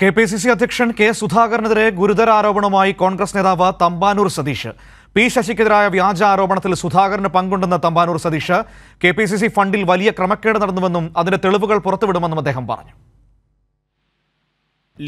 K P C C അധ്യക്ഷൻ K സുധാകരനെതിരെ ഗുരുതര ആരോപണവുമായി കോൺഗ്രസ് നേതാവ് തമ്പാനൂർ സതീഷ് പി ശശിക്കെതിരായ വ്യാജ ആരോപണത്തിൽ സുധാകരന് പങ്കുണ്ടെന്ന Thampanoor Satheesh K P C C ഫണ്ടിൽ വലിയ ക്രമക്കേട് നടന്നുവെന്നും അതിന്റെ തെളിവുകൾ പുറത്തുവിടുമെന്നും അദ്ദേഹം പറഞ്ഞു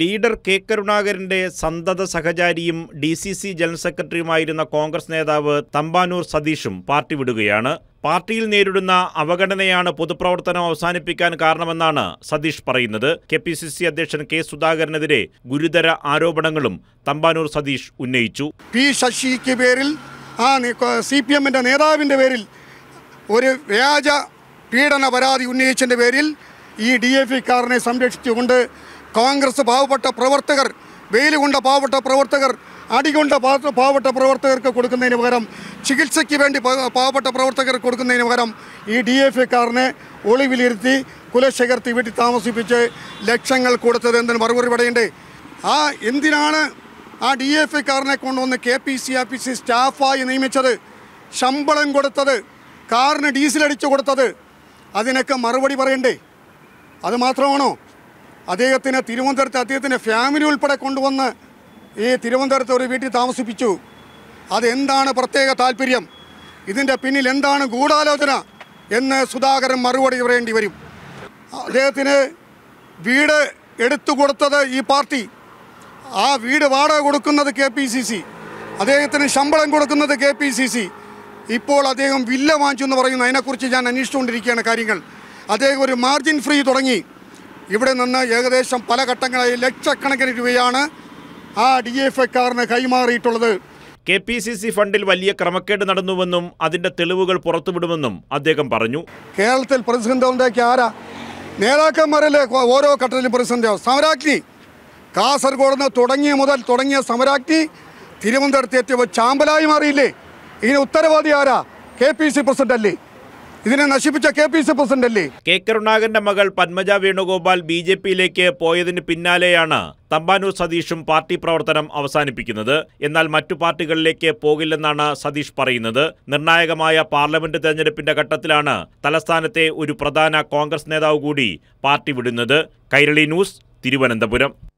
ലീഡർ കെ കരുണാകരന്റെ സന്തത സഹചാരിയും ഡി സി സി ജനറൽ സെക്രട്ടറിയുമായിരുന്ന കോൺഗ്രസ് നേതാവ് തമ്പാനൂർ സതീഷും പാർട്ടി വിടുകയാണ് പാർട്ടിയിൽ നേരിടുന്ന അവഗണനയാണ് പൊതുപ്രവർത്തനം അവസാനിപ്പിക്കാൻ കാരണമെന്നാണ് സതീഷ് പറയുന്നത് കെ പി സി സി അധ്യക്ഷൻ കെ സുധാകരനെതിരെ ഗുരുതര ആരോപണങ്ങളും തമ്പാനൂർ സതീഷ് ഉന്നയിച്ചു പി ശശിക്ക് പേരിൽ ആ സി പി എമ്മിൻ്റെ നേതാവിൻ്റെ പേരിൽ ഒരു വ്യാജ പീഡന പരാതി ഉന്നയിച്ചതിൻ്റെ പേരിൽ ഈ ഡി എഫ് ഇക്കാരനെ സംരക്ഷിച്ചുകൊണ്ട് കോൺഗ്രസ് പാവപ്പെട്ട പ്രവർത്തകർ വെയിൽ കൊണ്ട പാവപ്പെട്ട പ്രവർത്തകർ അടികൊണ്ട പാവപ്പെട്ട പ്രവർത്തകർക്ക് കൊടുക്കുന്നതിന് പകരം ചികിത്സയ്ക്ക് വേണ്ടി പാവപ്പെട്ട പ്രവർത്തകർക്ക് കൊടുക്കുന്നതിന് പകരം ഈ ഡി എഫ് എക്കാരനെ ഒളിവിലിരുത്തി കുലശേഖർത്തി വീട്ടിൽ താമസിപ്പിച്ച് ലക്ഷങ്ങൾ കൊടുത്തത് എന്തിന് മറുപടി പറയണ്ടേ ആ എന്തിനാണ് ആ ഡി എഫ് എക്കാരനെ കൊണ്ടുവന്ന് K P C R P C സ്റ്റാഫായി നിയമിച്ചത് ശമ്പളം കൊടുത്തത് കാറിന് ഡീസലടിച്ചു കൊടുത്തത് അതിനൊക്കെ മറുപടി പറയണ്ടേ അതുമാത്രമാണോ അദ്ദേഹത്തിന് തിരുവനന്തപുരത്ത് അദ്ദേഹത്തിൻ്റെ ഫാമിലി ഉൾപ്പെടെ കൊണ്ടുവന്ന് ഈ തിരുവനന്തപുരത്ത് ഒരു വീട്ടിൽ താമസിപ്പിച്ചു അതെന്താണ് പ്രത്യേക താല്പര്യം ഇതിൻ്റെ പിന്നിൽ എന്താണ് ഗൂഢാലോചന എന്ന് സുധാകരൻ മറുപടി പറയേണ്ടി വരും അദ്ദേഹത്തിന് വീട് എടുത്തു കൊടുത്തത് ഈ പാർട്ടി ആ വീട് വാടക കൊടുക്കുന്നത് കെ പി സി സി അദ്ദേഹത്തിന് ശമ്പളം കൊടുക്കുന്നത് കെ പി സി സി ഇപ്പോൾ അദ്ദേഹം വില്ല വാങ്ങിച്ചു എന്ന് പറയുന്നു അതിനെക്കുറിച്ച് ഞാൻ അന്വേഷിച്ചുകൊണ്ടിരിക്കുകയാണ് കാര്യങ്ങൾ അദ്ദേഹം ഒരു മാർജിൻ ഫ്രീ തുടങ്ങി ഇവിടെ നിന്ന് ഏകദേശം പല ഘട്ടങ്ങളായി ലക്ഷക്കണക്കിന് രൂപയാണ് ആ ഡി എഫ് ഐക്കാരന് കൈമാറിയിട്ടുള്ളത് കെ പി സി സി ഫണ്ടിൽ വലിയ ക്രമക്കേട് നടന്നുവെന്നും അതിന്റെ തെളിവുകൾ പുറത്തുവിടുമെന്നും അദ്ദേഹം പറഞ്ഞു കേരളത്തിൽ പ്രസിഡന്റ് ആരാ നേതാക്കന്മാരല്ലേ ഓരോ ഘട്ടത്തിലും പ്രസിഡന്റ് സമരാജ്ഞി തുടങ്ങിയ മുതൽ തുടങ്ങിയ സമരാജ്ഞി തിരുവനന്തപുരത്ത് എത്തിയപ്പോൾ ചാമ്പലായി മാറിയില്ലേ ഇതിന് ഉത്തരവാദി ആരാ കെ പി സി പ്രസിഡന്റ് അല്ലേ ഇതിനെ നശിപ്പിച്ച കെ പി സി പ്രസിഡന്റ് അല്ലേ കെ കരുണാകരന്റെ മകൾ പത്മജ വേണുഗോപാൽ ബി ജെ പിയിലേക്ക് പോയതിന് പിന്നാലെയാണ് തമ്പാനൂർ സതീഷും പാർട്ടി പ്രവർത്തനം അവസാനിപ്പിക്കുന്നത് എന്നാൽ മറ്റു പാർട്ടികളിലേക്ക് പോകില്ലെന്നാണ് സതീഷ് പറയുന്നത് നിർണായകമായ പാർലമെന്റ് തെരഞ്ഞെടുപ്പിന്റെ ഘട്ടത്തിലാണ് തലസ്ഥാനത്തെ ഒരു പ്രധാന കോൺഗ്രസ് നേതാവ് കൂടി പാർട്ടി വിടുന്നത് കൈരളി ന്യൂസ് തിരുവനന്തപുരം